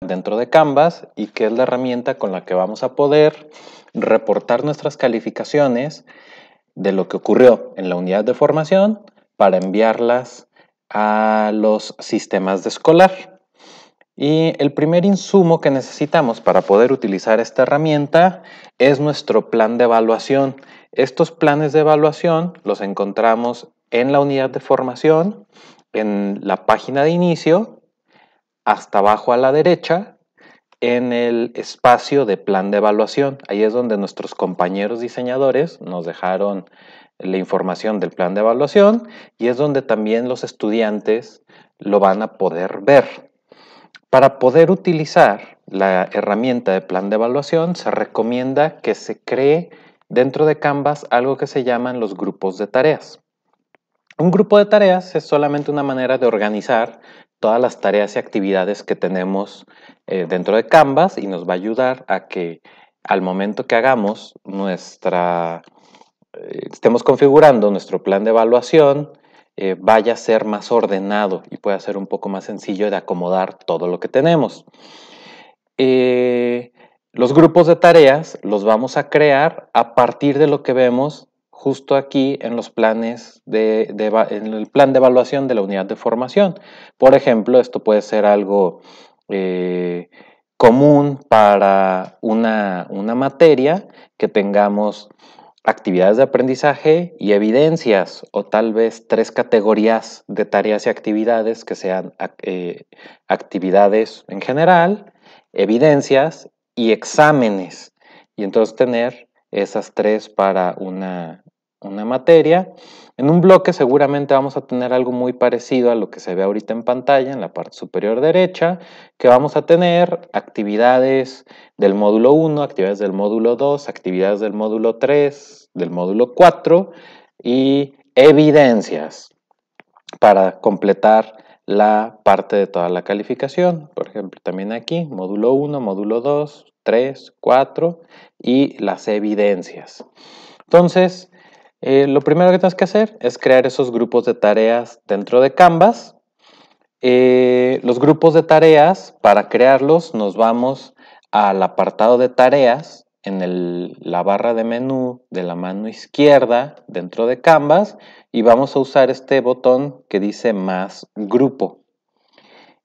dentro de Canvas y que es la herramienta con la que vamos a poder reportar nuestras calificaciones de lo que ocurrió en la unidad de formación para enviarlas a los sistemas de escolar. Y el primer insumo que necesitamos para poder utilizar esta herramienta es nuestro plan de evaluación. Estos planes de evaluación los encontramos en la unidad de formación, en la página de inicio hasta abajo a la derecha en el espacio de plan de evaluación. Ahí es donde nuestros compañeros diseñadores nos dejaron la información del plan de evaluación y es donde también los estudiantes lo van a poder ver. Para poder utilizar la herramienta de plan de evaluación se recomienda que se cree dentro de Canvas algo que se llaman los grupos de tareas. Un grupo de tareas es solamente una manera de organizar todas las tareas y actividades que tenemos eh, dentro de Canvas y nos va a ayudar a que al momento que hagamos nuestra, eh, estemos configurando nuestro plan de evaluación, eh, vaya a ser más ordenado y pueda ser un poco más sencillo de acomodar todo lo que tenemos. los grupos de tareas los vamos a crear a partir de lo que vemos justo aquí en los planes de, el plan de evaluación de la unidad de formación. Por ejemplo, esto puede ser algo eh, común para una, materia que tengamos actividades de aprendizaje y evidencias o tal vez tres categorías de tareas y actividades que sean eh, actividades en general, evidencias y exámenes. Y entonces tener esas tres para una, materia. En un bloque seguramente vamos a tener algo muy parecido a lo que se ve ahorita en pantalla, en la parte superior derecha, que vamos a tener actividades del módulo 1, actividades del módulo 2, actividades del módulo 3, del módulo 4 y evidencias para completar la parte de toda la calificación. Por ejemplo, también aquí, módulo 1, módulo 2, 3, 4 y las evidencias. Entonces, eh, lo primero que tienes que hacer es crear esos grupos de tareas dentro de Canvas. Eh, los grupos de tareas, para crearlos, nos vamos al apartado de tareas en la barra de menú de la mano izquierda dentro de Canvas y vamos a usar este botón que dice más grupo.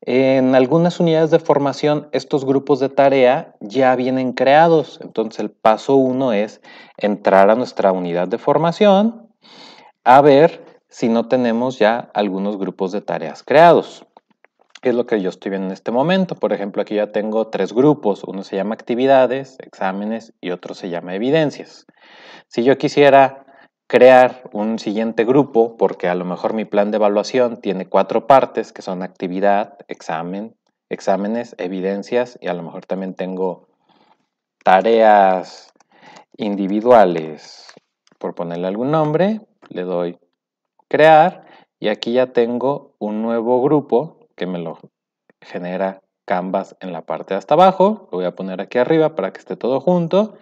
En algunas unidades de formación estos grupos de tarea ya vienen creados, entonces el paso 1 es entrar a nuestra unidad de formación a ver si no tenemos ya algunos grupos de tareas creados que es lo que yo estoy viendo en este momento. Por ejemplo, aquí ya tengo tres grupos. Uno se llama actividades, exámenes y otro se llama evidencias. Si yo quisiera crear un siguiente grupo, porque a lo mejor mi plan de evaluación tiene cuatro partes, que son actividad, examen, exámenes, evidencias y a lo mejor también tengo tareas individuales, por ponerle algún nombre, le doy crear y aquí ya tengo un nuevo grupo que me lo genera Canvas en la parte de hasta abajo. Lo voy a poner aquí arriba para que esté todo junto.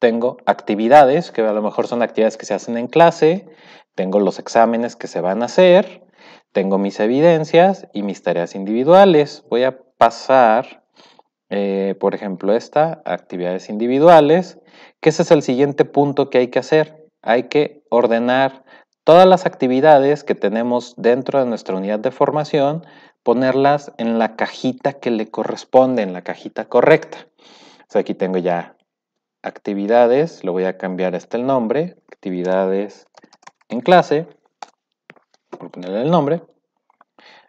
tengo actividades, que a lo mejor son actividades que se hacen en clase. Tengo los exámenes que se van a hacer. Tengo mis evidencias y mis tareas individuales. Voy a pasar, eh, por ejemplo, esta, actividades individuales, que ese es el siguiente punto que hay que hacer. Hay que ordenar todas las actividades que tenemos dentro de nuestra unidad de formación ponerlas en la cajita que le corresponde, en la cajita correcta. aquí tengo ya actividades, lo voy a cambiar hasta el nombre, actividades en clase, por ponerle el nombre,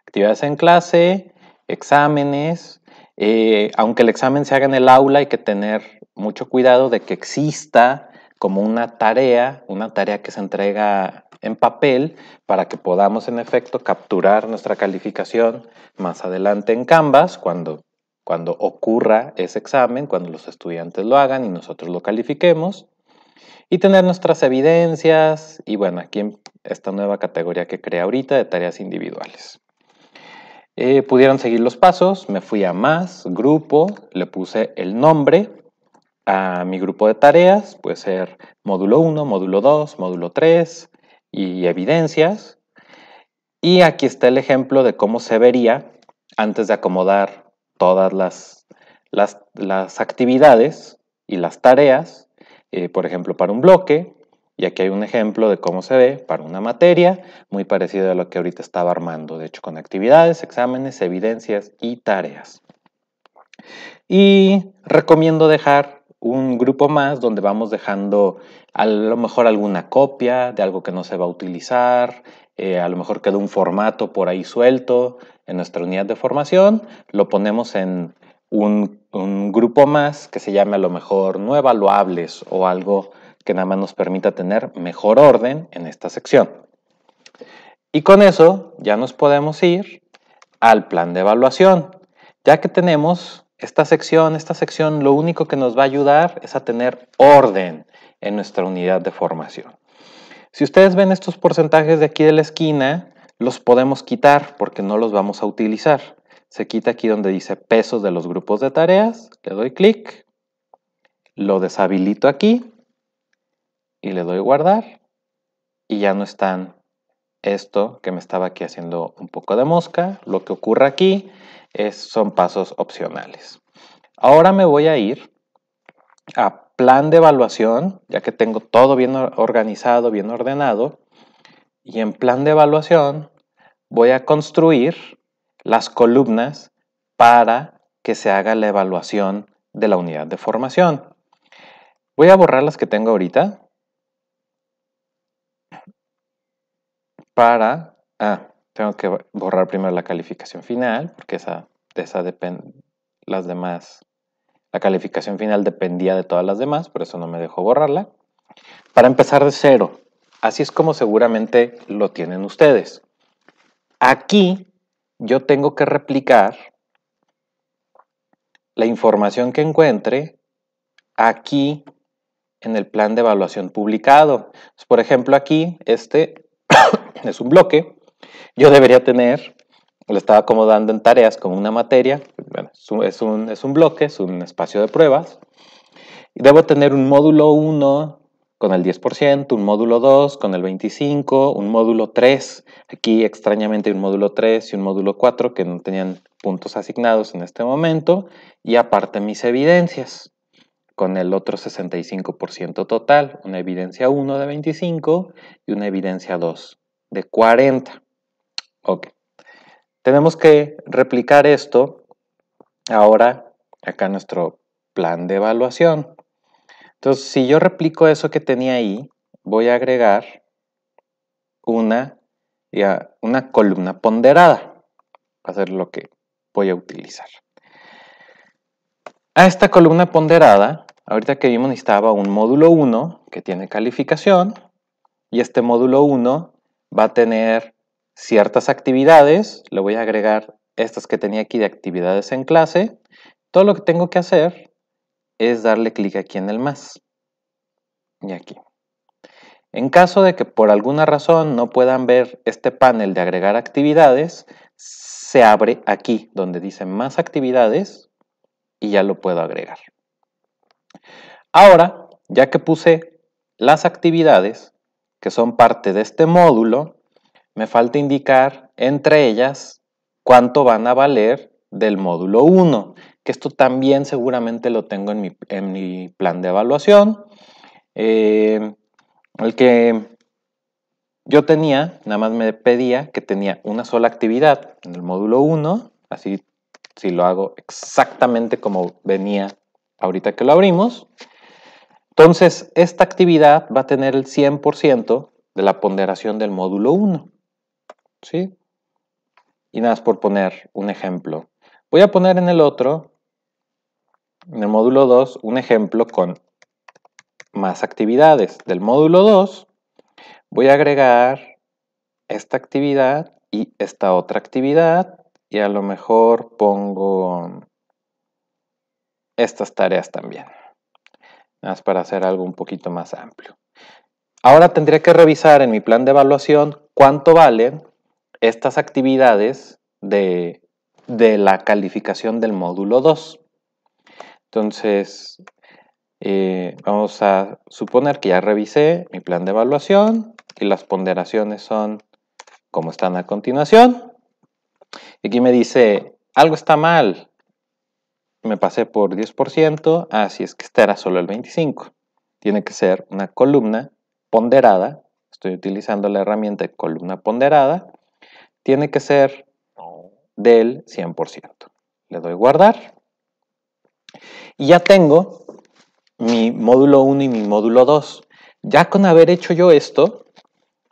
actividades en clase, exámenes, eh, aunque el examen se haga en el aula hay que tener mucho cuidado de que exista como una tarea, una tarea que se entrega en papel para que podamos en efecto capturar nuestra calificación más adelante en Canvas cuando, cuando ocurra ese examen, cuando los estudiantes lo hagan y nosotros lo califiquemos. Y tener nuestras evidencias y bueno, aquí esta nueva categoría que crea ahorita de tareas individuales. Eh, pudieron seguir los pasos, me fui a más, grupo, le puse el nombre a mi grupo de tareas, puede ser módulo 1, módulo 2, módulo 3 y evidencias. Y aquí está el ejemplo de cómo se vería antes de acomodar todas las, las, actividades y las tareas, eh, por ejemplo, para un bloque. Y aquí hay un ejemplo de cómo se ve para una materia, muy parecido a lo que ahorita estaba armando, de hecho, con actividades, exámenes, evidencias y tareas. Y recomiendo dejar un grupo más donde vamos dejando a lo mejor alguna copia de algo que no se va a utilizar, eh, a lo mejor queda un formato por ahí suelto en nuestra unidad de formación, lo ponemos en un, un grupo más que se llame a lo mejor no evaluables o algo que nada más nos permita tener mejor orden en esta sección. Y con eso ya nos podemos ir al plan de evaluación, ya que tenemos esta sección, esta sección lo único que nos va a ayudar es a tener orden en nuestra unidad de formación. Si ustedes ven estos porcentajes de aquí de la esquina, los podemos quitar porque no los vamos a utilizar. Se quita aquí donde dice pesos de los grupos de tareas, le doy clic, lo deshabilito aquí y le doy guardar y ya no están esto que me estaba aquí haciendo un poco de mosca, lo que ocurre aquí son pasos opcionales. Ahora me voy a ir a plan de evaluación, ya que tengo todo bien organizado, bien ordenado, y en plan de evaluación voy a construir las columnas para que se haga la evaluación de la unidad de formación. Voy a borrar las que tengo ahorita para... Ah, tengo que borrar primero la calificación final, porque esa, de esa depende las demás. La calificación final dependía de todas las demás, por eso no me dejó borrarla. Para empezar de cero, así es como seguramente lo tienen ustedes. Aquí yo tengo que replicar la información que encuentre aquí en el plan de evaluación publicado. Por ejemplo, aquí este es un bloque yo debería tener, lo estaba acomodando en tareas como una materia, es, un, bloque, es un espacio de pruebas, y debo tener un módulo 1 con el 10%, un módulo 2 con el 25%, un módulo 3, aquí extrañamente un módulo 3 y un módulo 4 que no tenían puntos asignados en este momento, y aparte mis evidencias con el otro 65% total, una evidencia 1 de 25 y una evidencia 2 de 40. Ok. Tenemos que replicar esto ahora acá en nuestro plan de evaluación. Entonces, si yo replico eso que tenía ahí, voy a agregar una, una columna ponderada. Va a ser lo que voy a utilizar. A esta columna ponderada, ahorita que vimos necesitaba un módulo 1 que tiene calificación y este módulo 1 va a tener ciertas actividades, le voy a agregar estas que tenía aquí de actividades en clase. Todo lo que tengo que hacer es darle clic aquí en el más. Y aquí. En caso de que por alguna razón no puedan ver este panel de agregar actividades, se abre aquí donde dice más actividades y ya lo puedo agregar. Ahora, ya que puse las actividades que son parte de este módulo, me falta indicar entre ellas cuánto van a valer del módulo 1, que esto también seguramente lo tengo en mi, plan de evaluación. Eh, el que yo tenía, nada más me pedía que tenía una sola actividad en el módulo 1, así si lo hago exactamente como venía ahorita que lo abrimos. Entonces, esta actividad va a tener el 100% de la ponderación del módulo 1. ¿sí? Y nada, más por poner un ejemplo. Voy a poner en el otro, en el módulo 2, un ejemplo con más actividades. Del módulo 2 voy a agregar esta actividad y esta otra actividad y a lo mejor pongo estas tareas también. Nada más para hacer algo un poquito más amplio. Ahora tendría que revisar en mi plan de evaluación cuánto valen estas actividades de, la calificación del módulo 2. Entonces, eh, vamos a suponer que ya revisé mi plan de evaluación y las ponderaciones son como están a continuación. Aquí me dice, algo está mal, me pasé por 10%, así es que este era solo el 25%. Tiene que ser una columna ponderada, estoy utilizando la herramienta de columna ponderada, tiene que ser del 100%. Le doy guardar. Y ya tengo mi módulo 1 y mi módulo 2. Ya con haber hecho yo esto,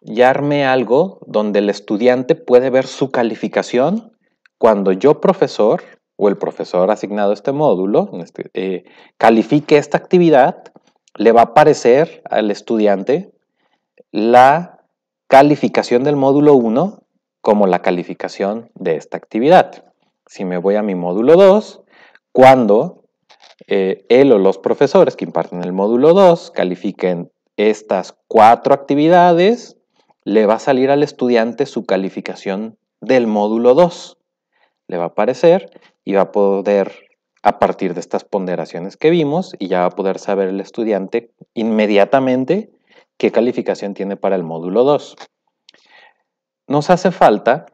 ya armé algo donde el estudiante puede ver su calificación cuando yo, profesor, o el profesor asignado a este módulo, este, eh, califique esta actividad, le va a aparecer al estudiante la calificación del módulo 1 como la calificación de esta actividad. Si me voy a mi módulo 2, cuando eh, él o los profesores que imparten el módulo 2 califiquen estas cuatro actividades, le va a salir al estudiante su calificación del módulo 2. Le va a aparecer y va a poder, a partir de estas ponderaciones que vimos, y ya va a poder saber el estudiante inmediatamente qué calificación tiene para el módulo 2 nos hace falta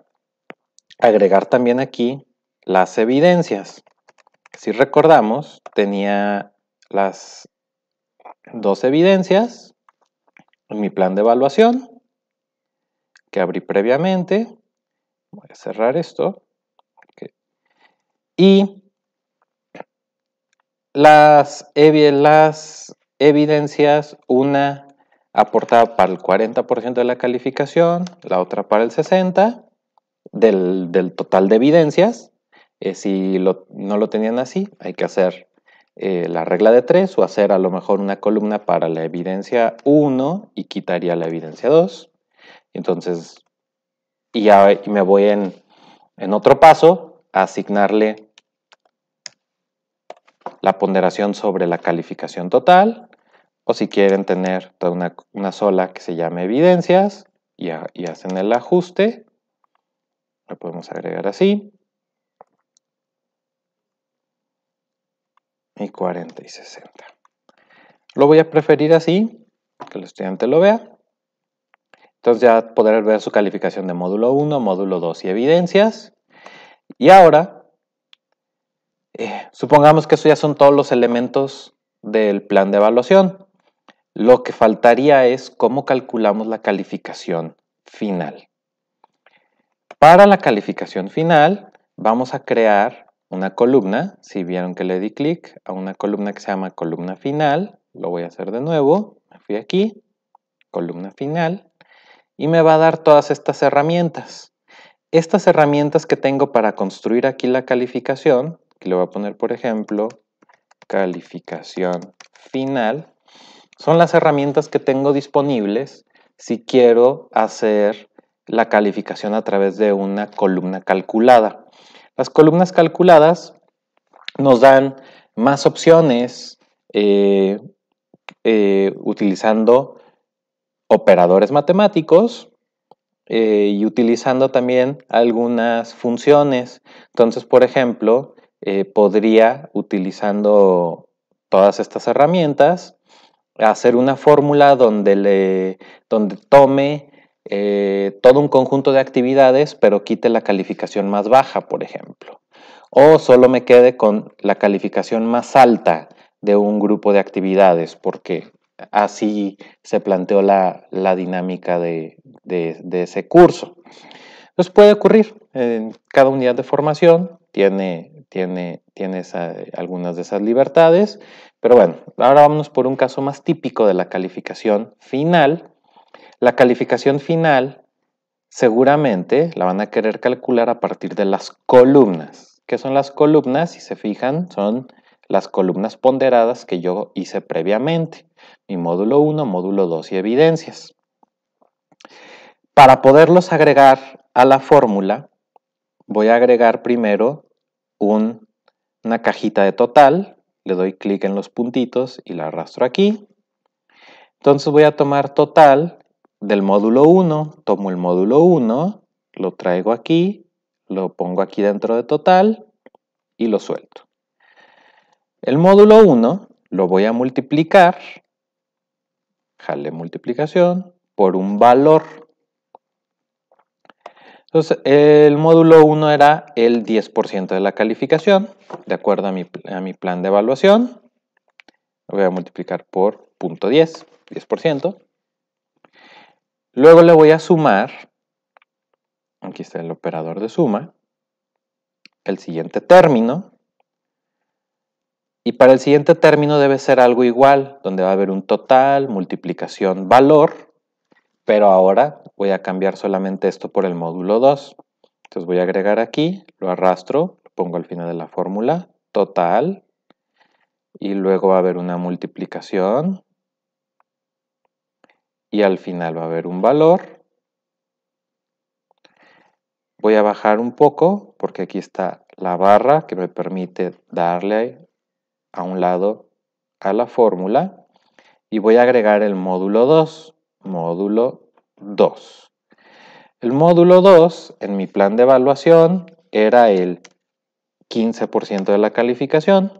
agregar también aquí las evidencias. Si recordamos, tenía las dos evidencias en mi plan de evaluación que abrí previamente. Voy a cerrar esto. Y las, las evidencias una aportaba para el 40% de la calificación, la otra para el 60% del, total de evidencias. Eh, si no lo tenían así, hay que hacer eh, la regla de 3 o hacer a lo mejor una columna para la evidencia 1 y quitaría la evidencia 2. Entonces, y, ya, me voy en, en otro paso a asignarle la ponderación sobre la calificación total, o si quieren tener toda una, sola que se llame evidencias y, hacen el ajuste, lo podemos agregar así. Y 40 y 60. Lo voy a preferir así, que el estudiante lo vea. Entonces ya podrá ver su calificación de módulo 1, módulo 2 y evidencias. Y ahora, eh, supongamos que eso ya son todos los elementos del plan de evaluación. Lo que faltaría es cómo calculamos la calificación final. Para la calificación final vamos a crear una columna. Si vieron que le di clic a una columna que se llama columna final, lo voy a hacer de nuevo. Me fui aquí, columna final, y me va a dar todas estas herramientas. Estas herramientas que tengo para construir aquí la calificación, que le voy a poner por ejemplo calificación final, son las herramientas que tengo disponibles si quiero hacer la calificación a través de una columna calculada. Las columnas calculadas nos dan más opciones eh, eh, utilizando operadores matemáticos eh, y utilizando también algunas funciones. Entonces, por ejemplo, podría, utilizando todas estas herramientas, hacer una fórmula donde, le, donde tome eh, todo un conjunto de actividades, pero quite la calificación más baja, por ejemplo. O solo me quede con la calificación más alta de un grupo de actividades, porque así se planteó la, dinámica de, ese curso. Pues puede ocurrir, en cada unidad de formación tiene tiene, tiene eh, algunas de esas libertades. Pero bueno, ahora vámonos por un caso más típico de la calificación final. La calificación final seguramente la van a querer calcular a partir de las columnas. ¿Qué son las columnas? Si se fijan, son las columnas ponderadas que yo hice previamente. Mi módulo 1, módulo 2 y evidencias. Para poderlos agregar a la fórmula, voy a agregar primero una cajita de total, le doy clic en los puntitos y la arrastro aquí. Entonces voy a tomar total del módulo 1, tomo el módulo 1, lo traigo aquí, lo pongo aquí dentro de total y lo suelto. El módulo 1 lo voy a multiplicar, jale multiplicación, por un valor. Entonces, el módulo 1 era el 10% de la calificación, de acuerdo a mi, plan de evaluación. Lo voy a multiplicar por .10, 10%. Luego le voy a sumar, aquí está el operador de suma, el siguiente término. Y para el siguiente término debe ser algo igual, donde va a haber un total, multiplicación, valor, pero ahora voy a cambiar solamente esto por el módulo 2. Entonces voy a agregar aquí, lo arrastro, lo pongo al final de la fórmula, total, y luego va a haber una multiplicación, y al final va a haber un valor. Voy a bajar un poco, porque aquí está la barra que me permite darle a un lado a la fórmula, y voy a agregar el módulo 2 módulo 2. El módulo 2 en mi plan de evaluación era el 15% de la calificación.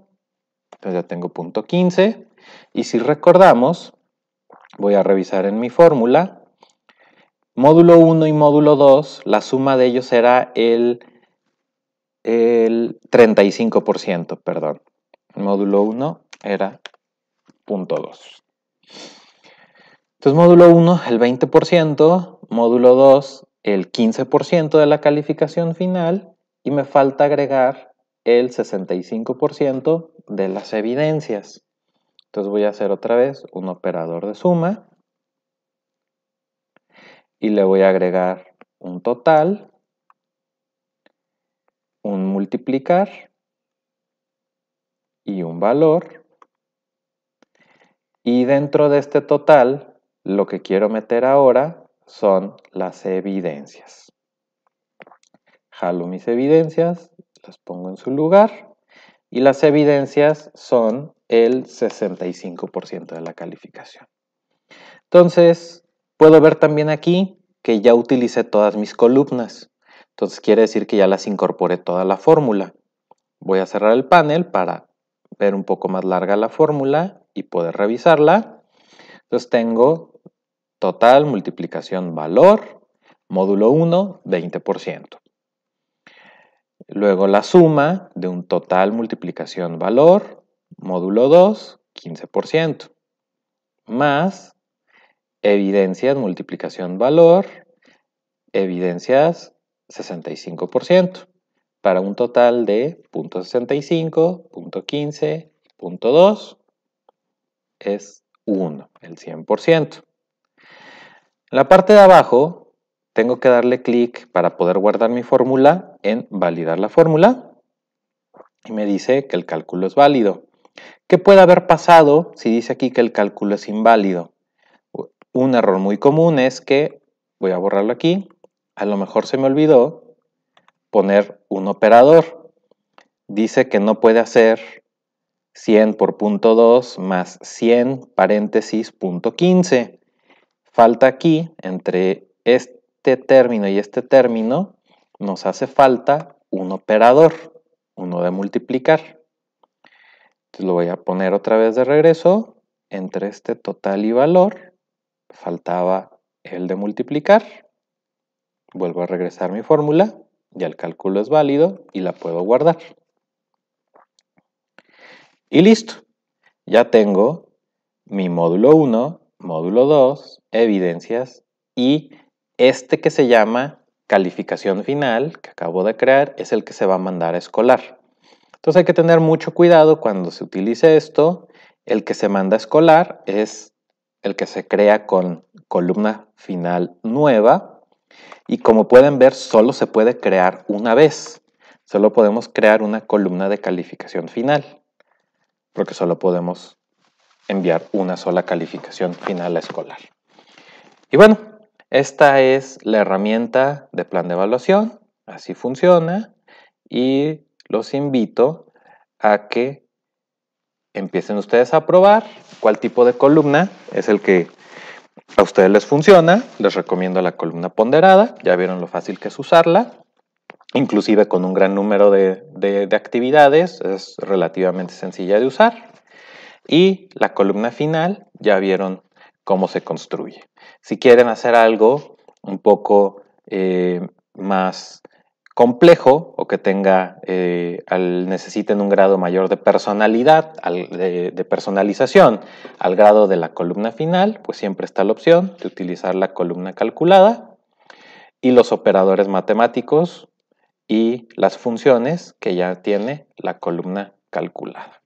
Entonces ya tengo punto 15. Y si recordamos, voy a revisar en mi fórmula. Módulo 1 y módulo 2, la suma de ellos era el, el 35%, perdón. Módulo 1 era punto 2. Entonces, módulo 1, el 20%, módulo 2, el 15% de la calificación final y me falta agregar el 65% de las evidencias. Entonces voy a hacer otra vez un operador de suma y le voy a agregar un total, un multiplicar y un valor. Y dentro de este total lo que quiero meter ahora son las evidencias. Jalo mis evidencias, las pongo en su lugar y las evidencias son el 65% de la calificación. Entonces, puedo ver también aquí que ya utilicé todas mis columnas. Entonces quiere decir que ya las incorporé toda la fórmula. Voy a cerrar el panel para ver un poco más larga la fórmula y poder revisarla. Entonces tengo Total multiplicación valor, módulo 1, 20%. Luego la suma de un total multiplicación valor, módulo 2, 15%. Más evidencias multiplicación valor, evidencias 65%. Para un total de .65, .15, .2 es 1, el 100%. En la parte de abajo tengo que darle clic para poder guardar mi fórmula en validar la fórmula y me dice que el cálculo es válido. ¿Qué puede haber pasado si dice aquí que el cálculo es inválido? Un error muy común es que, voy a borrarlo aquí, a lo mejor se me olvidó poner un operador. Dice que no puede hacer 100 por punto 2 más 100 paréntesis punto 15 falta aquí, entre este término y este término, nos hace falta un operador, uno de multiplicar. Entonces lo voy a poner otra vez de regreso. Entre este total y valor, faltaba el de multiplicar. Vuelvo a regresar mi fórmula, ya el cálculo es válido y la puedo guardar. Y listo. Ya tengo mi módulo 1 módulo 2, evidencias y este que se llama calificación final que acabo de crear es el que se va a mandar a escolar. Entonces hay que tener mucho cuidado cuando se utilice esto. El que se manda a escolar es el que se crea con columna final nueva y como pueden ver solo se puede crear una vez. Solo podemos crear una columna de calificación final porque solo podemos enviar una sola calificación final escolar. Y bueno, esta es la herramienta de plan de evaluación, así funciona y los invito a que empiecen ustedes a probar cuál tipo de columna es el que a ustedes les funciona. Les recomiendo la columna ponderada, ya vieron lo fácil que es usarla inclusive con un gran número de, de, actividades, es relativamente sencilla de usar. Y la columna final, ya vieron cómo se construye. Si quieren hacer algo un poco eh, más complejo o que tenga, eh, al, necesiten un grado mayor de personalidad, de, personalización al grado de la columna final, pues siempre está la opción de utilizar la columna calculada y los operadores matemáticos y las funciones que ya tiene la columna calculada.